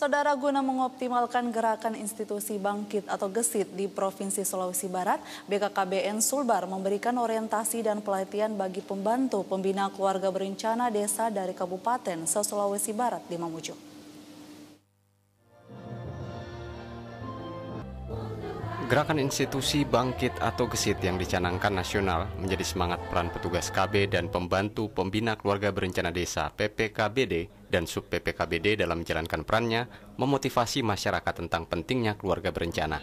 Saudara guna mengoptimalkan gerakan institusi bangkit atau gesit di Provinsi Sulawesi Barat, BKKBN Sulbar memberikan orientasi dan pelatihan bagi pembantu pembina keluarga berencana desa dari Kabupaten sulawesi Barat di Mamuju. Gerakan institusi bangkit atau gesit yang dicanangkan nasional menjadi semangat peran petugas KB dan pembantu pembina keluarga berencana desa PPKBD dan Sub PPKBD dalam menjalankan perannya memotivasi masyarakat tentang pentingnya keluarga berencana.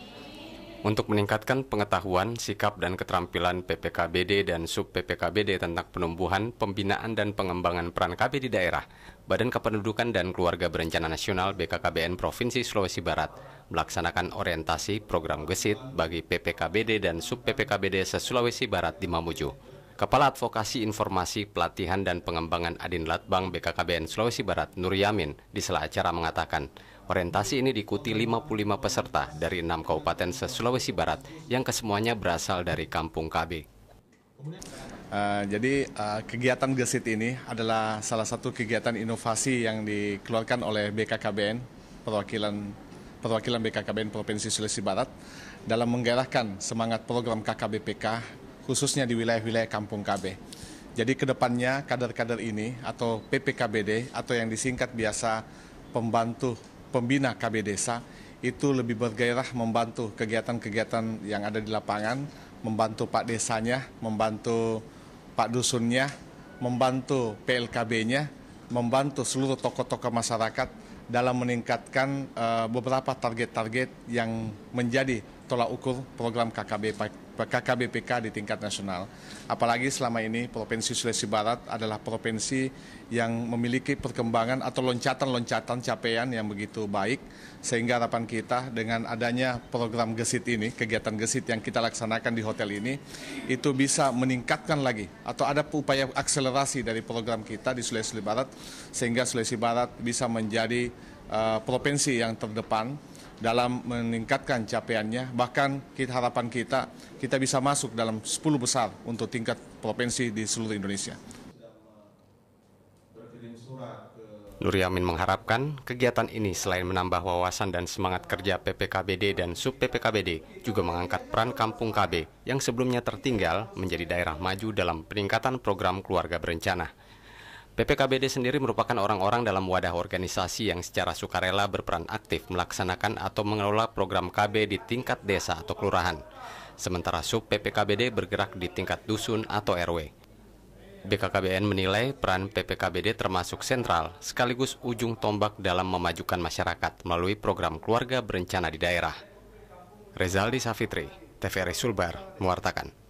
Untuk meningkatkan pengetahuan, sikap, dan keterampilan PPKBD dan Sub PPKBD tentang penumbuhan, pembinaan, dan pengembangan peran KB di daerah, Badan Kependudukan dan Keluarga Berencana Nasional BKKBN Provinsi Sulawesi Barat melaksanakan orientasi program gesit bagi PPKBD dan Sub PPKBD se-Sulawesi Barat di Mamuju. Kepala Advokasi Informasi Pelatihan dan Pengembangan Adin Latbang BKKBN Sulawesi Barat Nur Yamin di sela acara mengatakan, orientasi ini diikuti 55 peserta dari enam kabupaten se-Sulawesi Barat yang kesemuanya berasal dari kampung KB. Uh, eh, jadi uh, kegiatan Gesit ini adalah salah satu kegiatan inovasi yang dikeluarkan oleh BKKBN, perwakilan perwakilan BKKBN Provinsi Sulawesi Barat dalam menggerakkan semangat program KKBPK khususnya di wilayah-wilayah kampung KB. Jadi kedepannya kader-kader ini atau PPKBD atau yang disingkat biasa pembantu pembina KB Desa itu lebih bergairah membantu kegiatan-kegiatan yang ada di lapangan, membantu Pak Desanya, membantu Pak Dusunnya, membantu PLKB-nya, membantu seluruh tokoh-tokoh masyarakat dalam meningkatkan eh, beberapa target-target yang menjadi tolak ukur program KKB, KKBPK di tingkat nasional. Apalagi selama ini Provinsi Sulawesi Barat adalah provinsi yang memiliki perkembangan atau loncatan-loncatan capaian yang begitu baik. Sehingga harapan kita dengan adanya program gesit ini, kegiatan gesit yang kita laksanakan di hotel ini, itu bisa meningkatkan lagi atau ada upaya akselerasi dari program kita di Sulawesi Barat sehingga Sulawesi Barat bisa menjadi eh, provinsi yang terdepan dalam meningkatkan capaiannya. Bahkan kita, harapan kita, kita bisa masuk dalam 10 besar untuk tingkat provinsi di seluruh Indonesia. Nuri Amin mengharapkan kegiatan ini selain menambah wawasan dan semangat kerja PPKBD dan sub PPKBD juga mengangkat peran kampung KB yang sebelumnya tertinggal menjadi daerah maju dalam peningkatan program keluarga berencana. PPKBD sendiri merupakan orang-orang dalam wadah organisasi yang secara sukarela berperan aktif melaksanakan atau mengelola program KB di tingkat desa atau kelurahan. Sementara sub PPKBD bergerak di tingkat dusun atau RW. BKKBN menilai peran PPKBD termasuk sentral sekaligus ujung tombak dalam memajukan masyarakat melalui program keluarga berencana di daerah. Rezaldi Safitri, TVRI Sulbar, mewartakan.